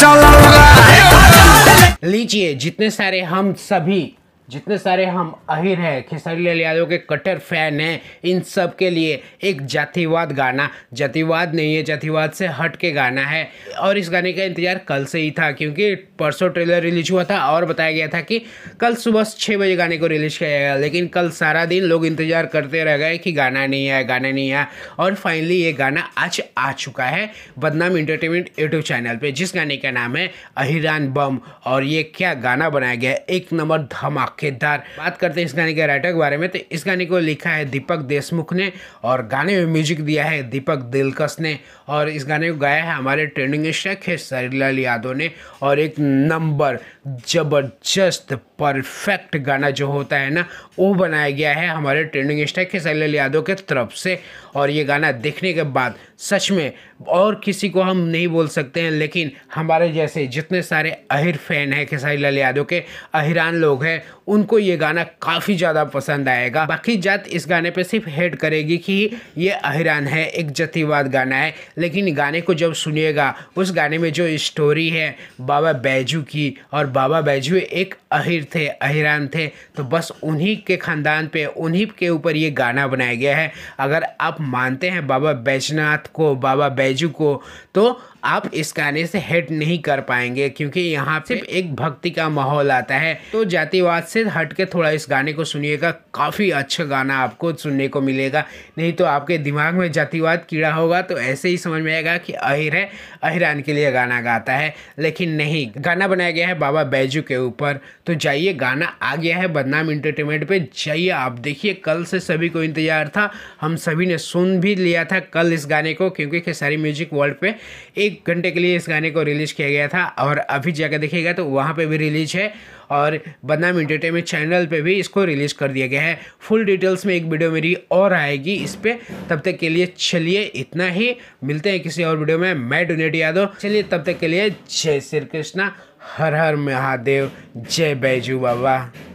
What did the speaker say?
चल रहा है लीजिए जितने सारे हम सभी जितने सारे हम अहिर हैं खेसारी लाल यादव के कट्टर फैन हैं इन सब के लिए एक जातिवाद गाना जातिवाद नहीं है जातिवाद से हट के गाना है और इस गाने का इंतज़ार कल से ही था क्योंकि परसों ट्रेलर रिलीज हुआ था और बताया गया था कि कल सुबह छः बजे गाने को रिलीज किया जाएगा लेकिन कल सारा दिन लोग इंतज़ार करते रह गए कि गाना नहीं आया गाना नहीं आया और फाइनली ये गाना आज आ चुका है बदनाम इंटरटेनमेंट यूट्यूब चैनल पर जिस गाने का नाम है अहिरान बम और ये क्या गाना बनाया गया एक नंबर धमाका धमाकेदार बात करते हैं इस गाने के राइटर के बारे में तो इस गाने को लिखा है दीपक देशमुख ने और गाने में म्यूजिक दिया है दीपक दिलकश ने और इस गाने को गाया है हमारे ट्रेंडिंग स्ट्रैक है सरलाल यादव ने और एक नंबर जबरदस्त परफेक्ट गाना जो होता है ना वो बनाया गया है हमारे ट्रेंडिंग स्ट्रैक है सरीलाल यादव के तरफ से और ये गाना देखने के बाद सच में और किसी को हम नहीं बोल सकते हैं लेकिन हमारे जैसे जितने सारे अहिर फैन हैं खेसारी लाल यादव के अहिरान लोग हैं उनको ये गाना काफ़ी ज़्यादा पसंद आएगा बाकी जात इस गाने पर सिर्फ हेड करेगी कि ये अहिरान है एक जतिवाद गाना है लेकिन गाने को जब सुनिएगा उस गाने में जो स्टोरी है बाबा बैजू की और बाबा बैजू एक अहिर थे अहिरान थे तो बस उन्हीं के ख़ानदान पे उन्हीं के ऊपर ये गाना बनाया गया है अगर आप मानते हैं बाबा बैजनाथ को बाबा बैजू को तो आप इस गाने से हिट नहीं कर पाएंगे क्योंकि यहाँ सिर्फ एक भक्ति का माहौल आता है तो जातिवाद से हट के थोड़ा इस गाने को सुनिएगा काफ़ी अच्छा गाना आपको सुनने को मिलेगा नहीं तो आपके दिमाग में जातिवाद कीड़ा होगा तो ऐसे ही समझ में आएगा कि अहिर है अहिरान के लिए गाना गाता है लेकिन नहीं गाना बनाया गया है बाबा बैजू के ऊपर तो जाइए गाना आ गया है बदनाम इंटरटेनमेंट पे जाइए आप देखिए कल से सभी को इंतज़ार था हम सभी ने सुन भी लिया था कल इस गाने को क्योंकि खेसारी म्यूजिक वर्ल्ड पे एक एक घंटे के लिए इस गाने को रिलीज़ किया गया था और अभी जाकर देखिएगा तो वहाँ पे भी रिलीज है और बदनाम इंटरटेनमेंट चैनल पे भी इसको रिलीज़ कर दिया गया है फुल डिटेल्स में एक वीडियो मेरी और आएगी इस पर तब तक के लिए चलिए इतना ही मिलते हैं किसी और वीडियो में मैं डोनेट यादव चलिए तब तक के लिए जय श्री कृष्णा हर हर महादेव जय बैजू बाबा